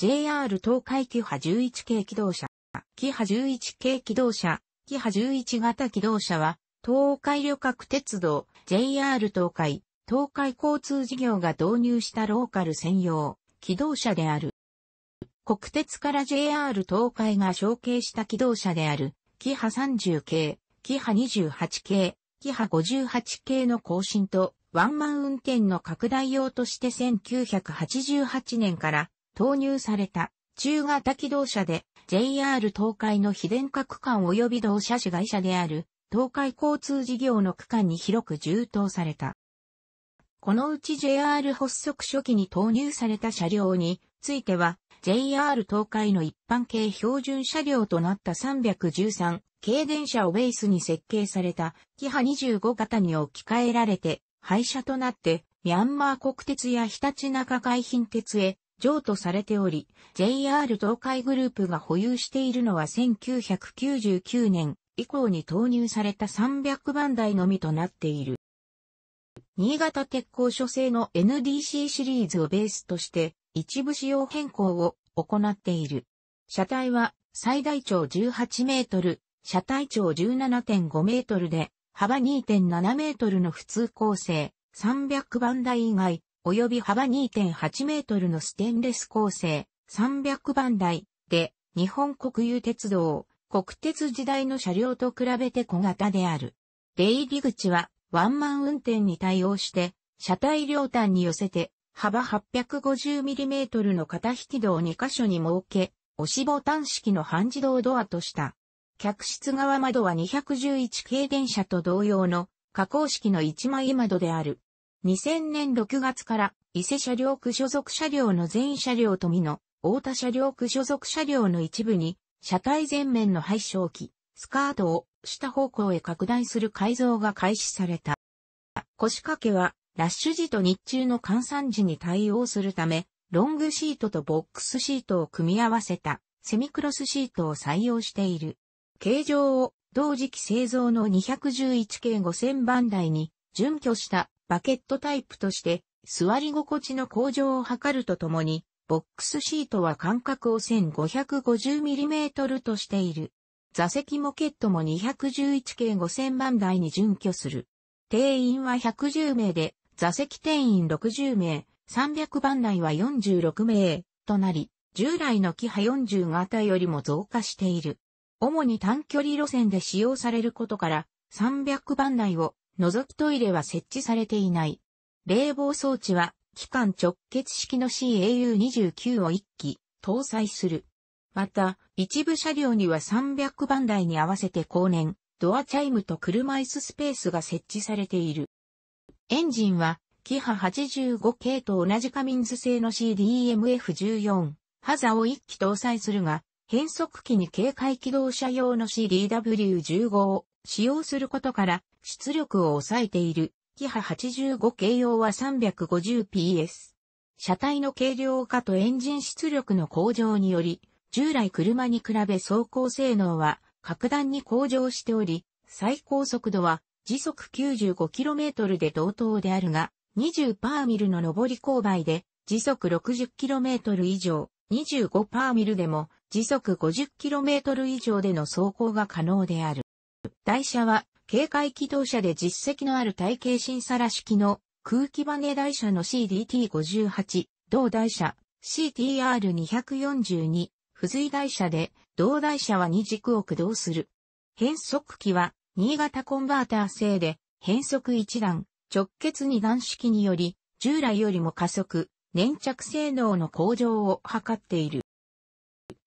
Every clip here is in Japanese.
JR 東海キハ11系機動車、キハ11系機動車、キハ11型機動車は、東海旅客鉄道、JR 東海、東海交通事業が導入したローカル専用、機動車である。国鉄から JR 東海が承継した機動車である、キハ30系、キハ28系、キハ58系の更新と、ワンマン運転の拡大用として1988年から投入された中型機動車で JR 東海の非電化区間及び同車種会社である東海交通事業の区間に広く充当された。このうち JR 発足初期に投入された車両については JR 東海の一般系標準車両となった313軽電車をベースに設計されたキハ25型に置き換えられて廃車となってミャンマー国鉄や日立中海浜鉄へ譲渡されており、JR 東海グループが保有しているのは1999年以降に投入された300番台のみとなっている。新潟鉄工所製の NDC シリーズをベースとして一部仕様変更を行っている。車体は最大長18メートル、車体長17.5メートルで幅2.7メートルの普通構成、300番台以外及び幅2.8メートルのステンレス構成300番台で日本国有鉄道、国鉄時代の車両と比べて小型である。出入り口はワンマン運転に対応して車体両端に寄せて幅 850mm の片引き戸を2箇所に設け、押しボタン式の半自動ドアとした。客室側窓は211系電車と同様の加工式の1枚窓である。2000年6月から伊勢車両区所属車両の全車両とみの大田車両区所属車両の一部に車体前面の廃焼器、スカートを下方向へ拡大する改造が開始された。腰掛けはラッシュ時と日中の換算時に対応するため、ロングシートとボックスシートを組み合わせたセミクロスシートを採用している。形状を同時期製造の211系5000番台に準拠したバケットタイプとして、座り心地の向上を図るとともに、ボックスシートは間隔を 1550mm としている。座席モケットも211系5000万台に準拠する。定員は110名で、座席定員60名、300番台は46名となり、従来のキハ40型よりも増加している。主に短距離路線で使用されることから、300番台を覗きトイレは設置されていない。冷房装置は、機関直結式の CAU29 を1機、搭載する。また、一部車両には300番台に合わせて後年、ドアチャイムと車椅子スペースが設置されている。エンジンは、キハ85系と同じカミンズ製の CDMF14、ハザを1機搭載するが、変速機に警戒機動車用の CDW15 を使用することから、出力を抑えている、キハ85系用は 350PS。車体の軽量化とエンジン出力の向上により、従来車に比べ走行性能は格段に向上しており、最高速度は時速 95km で同等であるが、20パーミルの上り勾配で時速 60km 以上、25パーミルでも時速 50km 以上での走行が可能である。台車は警戒機動車で実績のある体系審査ら式の空気バネ台車の CDT58、同台車 CTR242、付随台車で、同台車は2軸を駆動する。変速機は、新潟コンバーター製で、変速1段、直結2段式により、従来よりも加速、粘着性能の向上を図っている。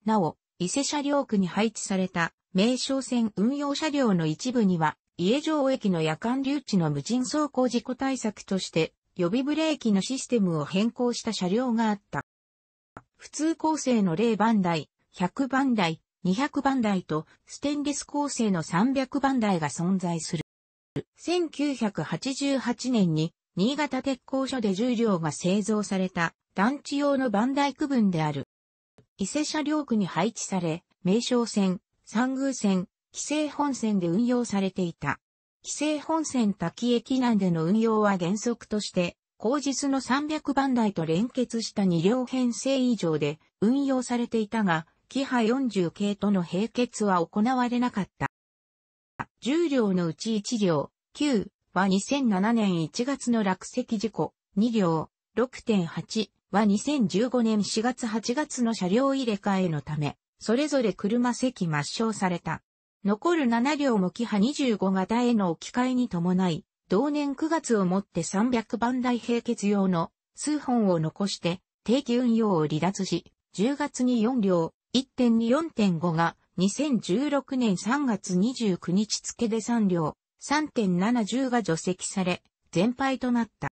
なお、伊勢車両区に配置された、名称線運用車両の一部には、家城駅の夜間留置の無人走行事故対策として予備ブレーキのシステムを変更した車両があった。普通構成の0番台、100番台、200番台とステンレス構成の300番台が存在する。1988年に新潟鉄工所で重量が製造された団地用の番台区分である。伊勢車両区に配置され、名称線、三宮線、規制本線で運用されていた。規制本線滝駅内での運用は原則として、後日の300番台と連結した2両編成以上で運用されていたが、キハ40系との並結は行われなかった。10両のうち1両、9は2007年1月の落石事故、2両、6.8は2015年4月8月の車両入れ替えのため、それぞれ車席抹消された。残る7両もキハ25型への置き換えに伴い、同年9月をもって300番台並結用の数本を残して定期運用を離脱し、10月に4両、1.24.5が2016年3月29日付で3両、3.70が除籍され、全廃となった。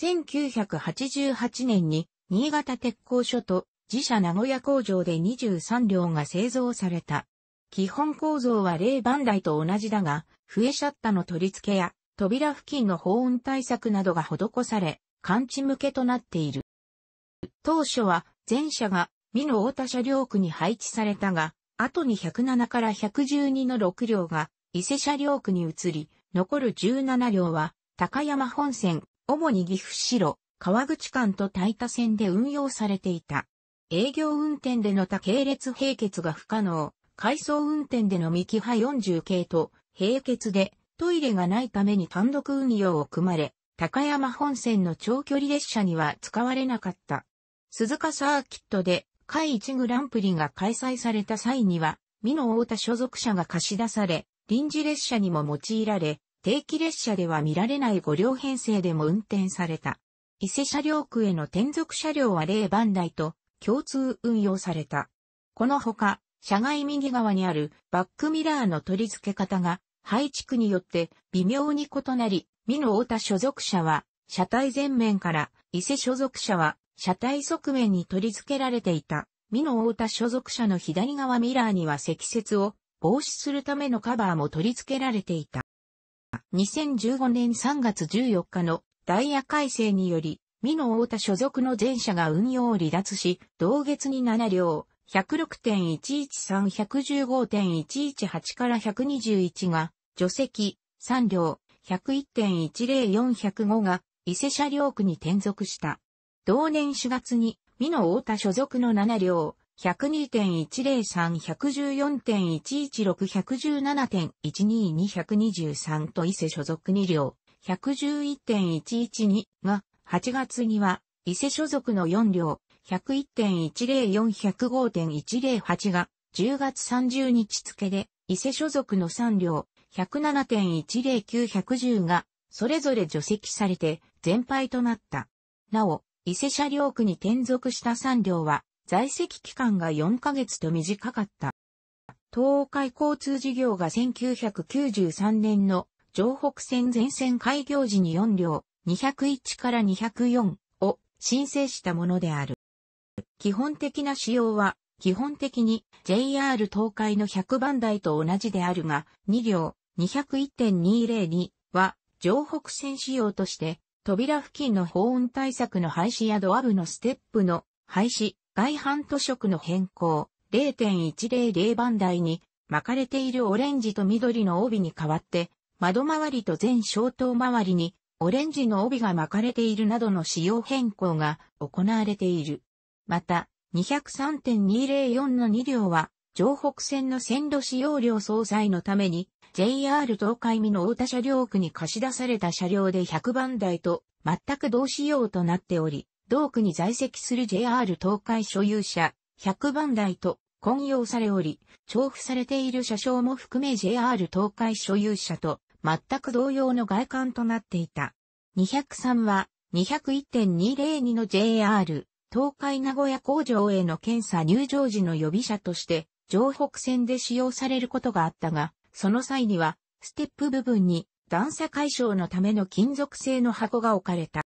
1988年に新潟鉄工所と自社名古屋工場で23両が製造された。基本構造は例番台と同じだが、笛シャッタの取り付けや扉付近の保温対策などが施され、感知向けとなっている。当初は前車が美濃大田車両区に配置されたが、後に107から112の6両が伊勢車両区に移り、残る17両は高山本線、主に岐阜路、川口間と大田線で運用されていた。営業運転での他系列並結が不可能。回送運転でのミキハ40系と並結でトイレがないために単独運用を組まれ、高山本線の長距離列車には使われなかった。鈴鹿サーキットで、海一グランプリが開催された際には、美濃太田所属者が貸し出され、臨時列車にも用いられ、定期列車では見られない5両編成でも運転された。伊勢車両区への転属車両は0番台と共通運用された。このほか、車外右側にあるバックミラーの取り付け方が配置区によって微妙に異なり、美濃太田所属者は車体前面から伊勢所属者は車体側面に取り付けられていた。美濃太田所属者の左側ミラーには積雪を防止するためのカバーも取り付けられていた。2015年3月14日のダイヤ改正により、美濃太田所属の全車が運用を離脱し、同月に7両、106.113-115.118から121が、除籍、3両、101.10405が、伊勢車両区に転属した。同年4月に、美濃太田所属の7両、102.103-114.116-117.12223と伊勢所属2両、111.112が、8月には、伊勢所属の4両、101.10405.108が10月30日付で、伊勢所属の3両、107.10910が、それぞれ除籍されて、全廃となった。なお、伊勢車両区に転属した3両は、在籍期間が4ヶ月と短かった。東海交通事業が1993年の城北線全線開業時に4両、201から204を申請したものである。基本的な仕様は、基本的に JR 東海の100番台と同じであるが、2両201.202は、上北線仕様として、扉付近の保温対策の廃止やドア部のステップの廃止、外反塗色の変更、0.100番台に巻かれているオレンジと緑の帯に代わって、窓周りと全消灯周りにオレンジの帯が巻かれているなどの仕様変更が行われている。また、203.204の2両は、城北線の線路使用料総裁のために、JR 東海美の太田車両区に貸し出された車両で100番台と全く同仕様となっており、同区に在籍する JR 東海所有者100番台と混用されおり、重複されている車掌も含め JR 東海所有者と全く同様の外観となっていた。203は201.202の JR 東海名古屋工場への検査入場時の予備車として、城北線で使用されることがあったが、その際には、ステップ部分に段差解消のための金属製の箱が置かれた。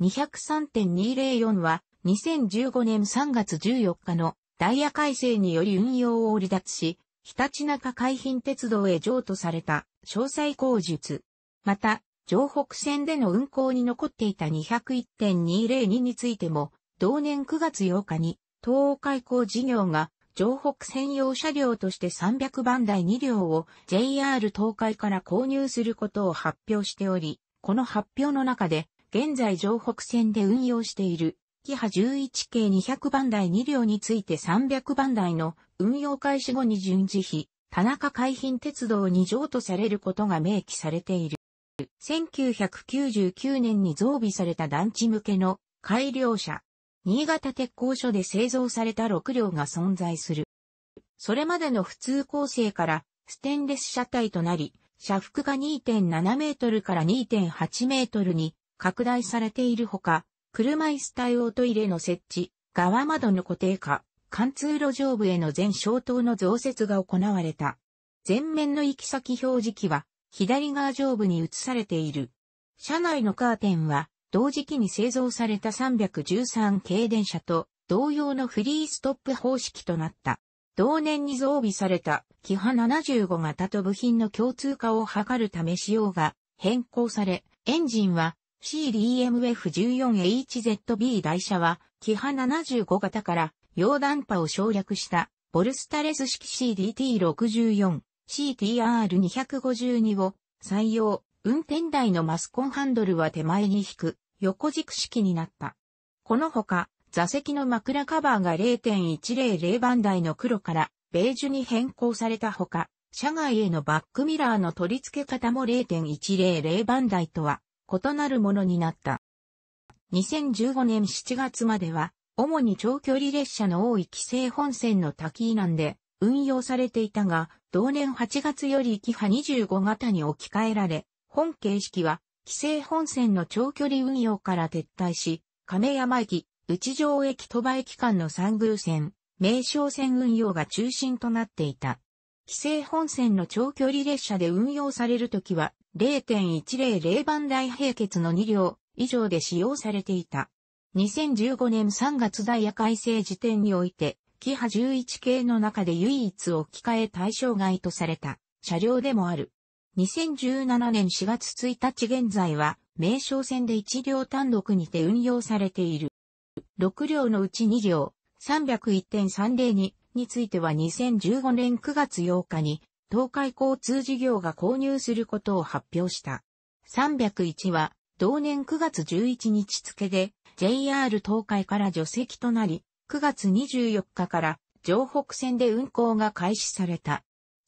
203.204は、2015年3月14日のダイヤ改正により運用を離脱し、ひたちなか海浜鉄道へ譲渡された詳細口述。また、城北線での運行に残っていた201.202についても、同年9月8日に、東欧開港事業が、城北専用車両として300番台2両を JR 東海から購入することを発表しており、この発表の中で、現在城北線で運用している、キハ11系200番台2両について300番台の運用開始後に順次費、田中海浜鉄道に譲渡されることが明記されている。1999年に増備された団地向けの改良車。新潟鉄工所で製造された6両が存在する。それまでの普通構成からステンレス車体となり、車幅が2.7メートルから2.8メートルに拡大されているほか、車椅子対応トイレの設置、側窓の固定化、貫通路上部への全消灯の増設が行われた。前面の行き先表示器は左側上部に移されている。車内のカーテンは、同時期に製造された313系電車と同様のフリーストップ方式となった。同年に増備されたキハ75型と部品の共通化を図るため仕様が変更され、エンジンは c d m f 1 4 h z b 台車はキハ75型から溶断波を省略したボルスタレス式 CDT64 CTR252 を採用、運転台のマスコンハンドルは手前に引く、横軸式になった。このほか、座席の枕カバーが0.100番台の黒からベージュに変更されたほか、車外へのバックミラーの取り付け方も0.100番台とは異なるものになった。2015年7月までは、主に長距離列車の多い規制本線の滝南で、運用されていたが、同年8月よりキハ25型に置き換えられ、本形式は、規制本線の長距離運用から撤退し、亀山駅、内城駅鳥羽駅間の三宮線、名称線運用が中心となっていた。規制本線の長距離列車で運用されるときは、0.100番台並結の2両以上で使用されていた。2015年3月ダイヤ改正時点において、キハ11系の中で唯一置き換え対象外とされた車両でもある。2017年4月1日現在は、名称線で1両単独にて運用されている。6両のうち2両、301.302については2015年9月8日に、東海交通事業が購入することを発表した。301は、同年9月11日付で、JR 東海から除籍となり、9月24日から城北線で運行が開始された。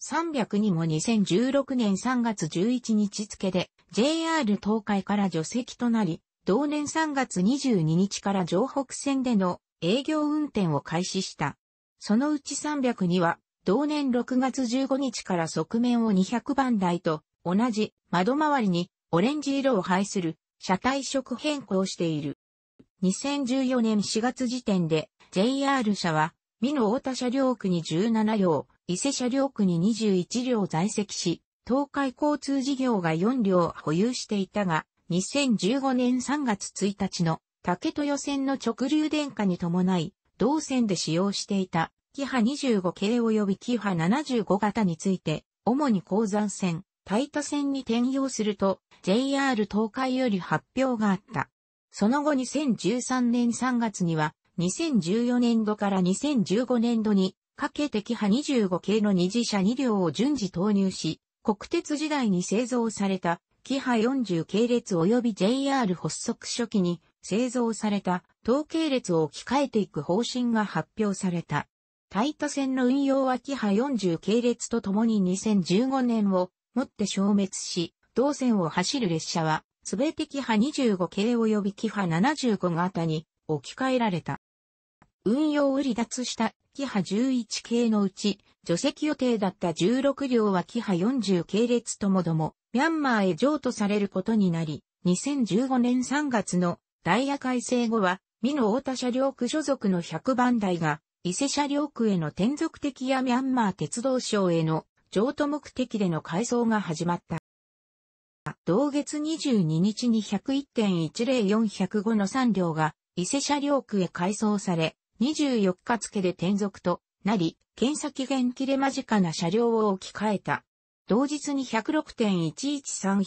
3 0にも2016年3月11日付で JR 東海から除籍となり、同年3月22日から城北線での営業運転を開始した。そのうち3 0には、同年6月15日から側面を200番台と同じ窓周りにオレンジ色を配する車体色変更している。2014年4月時点で JR 社は、美濃太田車両区に17両、伊勢車両区に21両在籍し、東海交通事業が4両保有していたが、2015年3月1日の竹豊線の直流電化に伴い、同線で使用していた、キハ25系及びキハ75型について、主に鉱山線、タイト線に転用すると、JR 東海より発表があった。その後2013年3月には、2014年度から2015年度に、かけてキハ25系の二次車2両を順次投入し、国鉄時代に製造された、キハ40系列及び JR 発足初期に製造された、統計列を置き換えていく方針が発表された。タイタ線の運用はキハ40系列とともに2015年をもって消滅し、同線を走る列車は、すべてキハ25系及びキハ75型に置き換えられた。運用を離脱したキハ11系のうち、除籍予定だった16両はキハ40系列ともども、ミャンマーへ譲渡されることになり、2015年3月のダイヤ改正後は、ノ・オー田車両区所属の100番台が、伊勢車両区への転属的やミャンマー鉄道省への譲渡目的での改装が始まった。同月22日に1 0 1 1 0 4 0 5の3両が伊勢車両区へ改装され、24日付で転属となり、検査期限切れ間近な車両を置き換えた。同日に106.113、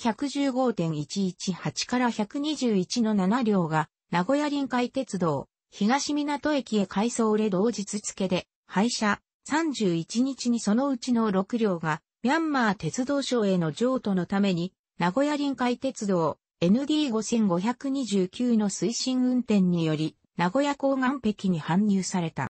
115.118から121の7両が、名古屋臨海鉄道、東港駅へ改装れ同日付で、廃車、31日にそのうちの6両が、ミャンマー鉄道省への譲渡のために、名古屋臨海鉄道、ND5529 の推進運転により、名古屋港岸壁に搬入された。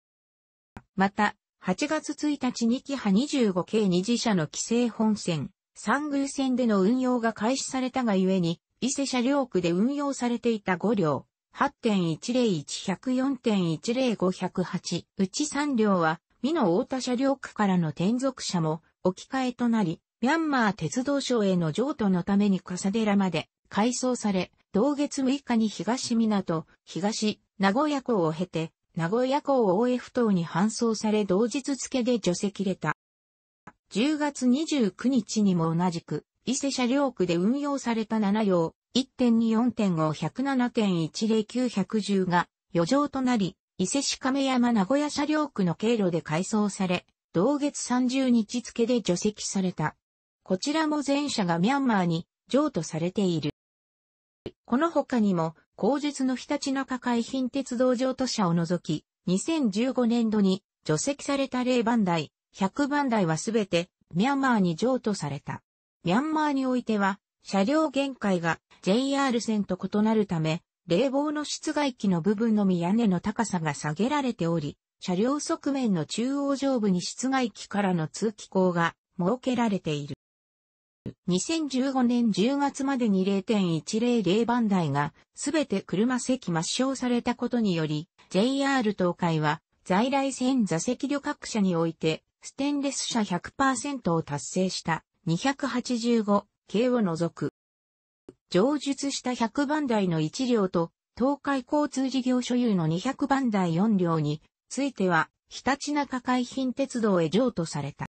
また、8月1日にキハ25系二次車の規制本線、三宮線での運用が開始されたがゆえに、伊勢車両区で運用されていた5両、8 1 0 1 1 0 4 1 0 5 0 8うち3両は、美濃大田車両区からの転属車も置き換えとなり、ミャンマー鉄道省への譲渡のために笠寺まで改装され、同月6日に東港、東名古屋港を経て、名古屋港 OF 等に搬送され同日付で除籍れた。10月29日にも同じく、伊勢車両区で運用された7用、1.24.517.10910が余剰となり、伊勢市亀山名古屋車両区の経路で改装され、同月30日付で除籍された。こちらも前者がミャンマーに譲渡されている。この他にも、後述の日立中海浜鉄道上都社を除き、2015年度に除籍された例番台、100番台はすべてミャンマーに譲渡された。ミャンマーにおいては、車両限界が JR 線と異なるため、冷房の室外機の部分のみ屋根の高さが下げられており、車両側面の中央上部に室外機からの通気口が設けられている。2015年10月までに0.100番台がすべて車席抹消されたことにより、JR 東海は在来線座席旅客車において、ステンレス車100%を達成した285系を除く。上述した100番台の1両と、東海交通事業所有の200番台4両については、ひたちなか海浜鉄道へ譲渡された。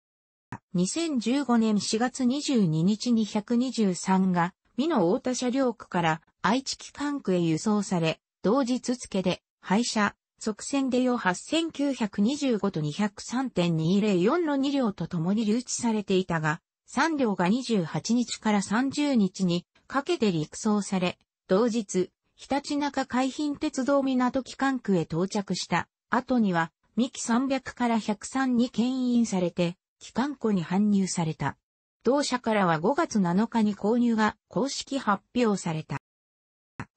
2015年4月22日に123が、美濃大田車両区から愛知機関区へ輸送され、同日付で、廃車、即戦で用8925と203.204の2両と共に留置されていたが、3両が28日から30日にかけて陸送され、同日、ひたちなか海浜鉄道港機関区へ到着した後には、ミキ300から103に牽引されて、機関庫に搬入された。同社からは5月7日に購入が公式発表された。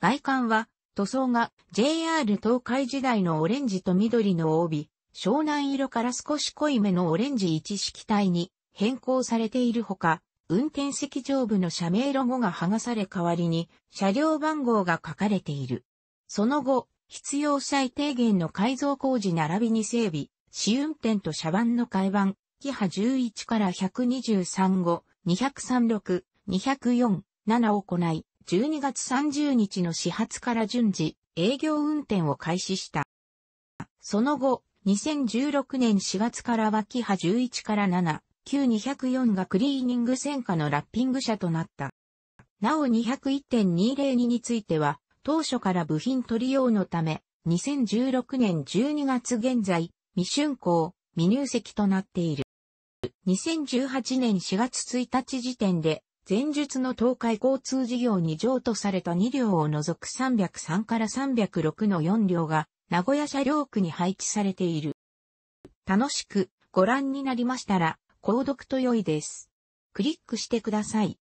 外観は塗装が JR 東海時代のオレンジと緑の帯、湘南色から少し濃いめのオレンジ一色体に変更されているほか、運転席上部の社名ロゴが剥がされ代わりに車両番号が書かれている。その後、必要最低限の改造工事並びに整備、試運転と車番の改版、キハ11から123号、236、204、7を行い、12月30日の始発から順次、営業運転を開始した。その後、2016年4月からはキハ11から7、9204がクリーニング戦火のラッピング車となった。なお201.202については、当初から部品取り用のため、2016年12月現在、未竣工、未入籍となっている。2018年4月1日時点で、前述の東海交通事業に譲渡された2両を除く303から306の4両が、名古屋車両区に配置されている。楽しくご覧になりましたら、購読と良いです。クリックしてください。